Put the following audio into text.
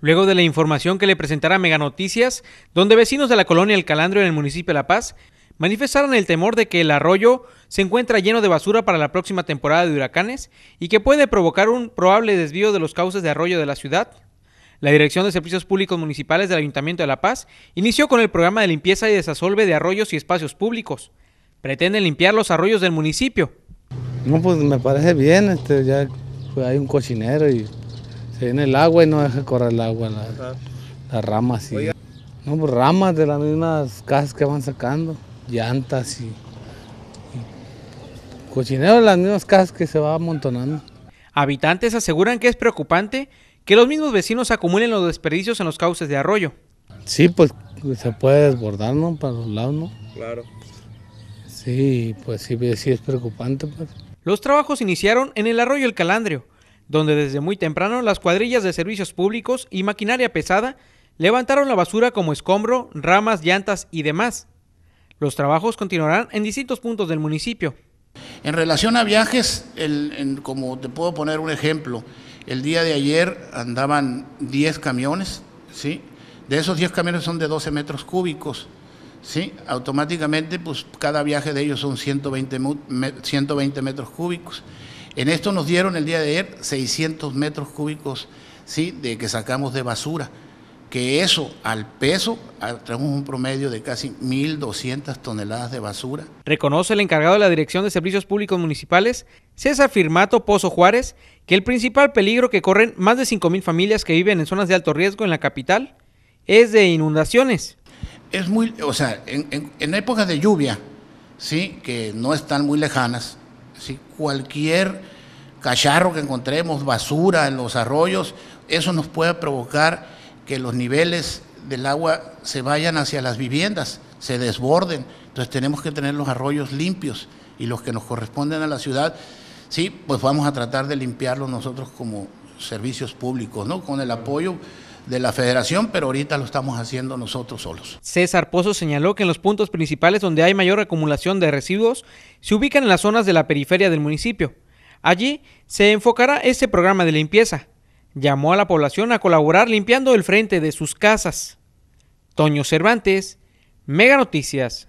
Luego de la información que le presentará Mega Noticias, donde vecinos de la colonia El Calandro en el municipio de La Paz manifestaron el temor de que el arroyo se encuentra lleno de basura para la próxima temporada de huracanes y que puede provocar un probable desvío de los cauces de arroyo de la ciudad. La Dirección de Servicios Públicos Municipales del Ayuntamiento de La Paz inició con el programa de limpieza y desasolve de arroyos y espacios públicos. Pretenden limpiar los arroyos del municipio. No, pues me parece bien, este, ya pues, hay un cocinero y en el agua y no deja correr el agua, las ramas. Y, no, pues ramas de las mismas casas que van sacando, llantas y, y de las mismas casas que se va amontonando. Habitantes aseguran que es preocupante que los mismos vecinos acumulen los desperdicios en los cauces de arroyo. Sí, pues, pues se puede desbordar, ¿no? Para los lados, ¿no? Claro. Sí, pues sí, sí es preocupante. Pues. Los trabajos iniciaron en el arroyo El Calandrio, donde desde muy temprano las cuadrillas de servicios públicos y maquinaria pesada levantaron la basura como escombro, ramas, llantas y demás. Los trabajos continuarán en distintos puntos del municipio. En relación a viajes, como te puedo poner un ejemplo, el día de ayer andaban 10 camiones, ¿sí? De esos 10 camiones son de 12 metros cúbicos, ¿sí? Automáticamente, pues cada viaje de ellos son 120, 120 metros cúbicos. En esto nos dieron el día de ayer 600 metros cúbicos ¿sí? de que sacamos de basura, que eso al peso ah, traemos un promedio de casi 1.200 toneladas de basura. Reconoce el encargado de la Dirección de Servicios Públicos Municipales, César Firmato Pozo Juárez, que el principal peligro que corren más de 5.000 familias que viven en zonas de alto riesgo en la capital es de inundaciones. Es muy, o sea, en, en épocas de lluvia, sí, que no están muy lejanas, si Cualquier cacharro que encontremos, basura en los arroyos, eso nos puede provocar que los niveles del agua se vayan hacia las viviendas, se desborden. Entonces tenemos que tener los arroyos limpios y los que nos corresponden a la ciudad, sí, pues vamos a tratar de limpiarlos nosotros como servicios públicos, ¿no? Con el apoyo de la federación, pero ahorita lo estamos haciendo nosotros solos. César Pozo señaló que en los puntos principales donde hay mayor acumulación de residuos se ubican en las zonas de la periferia del municipio. Allí se enfocará este programa de limpieza. Llamó a la población a colaborar limpiando el frente de sus casas. Toño Cervantes, Mega Noticias.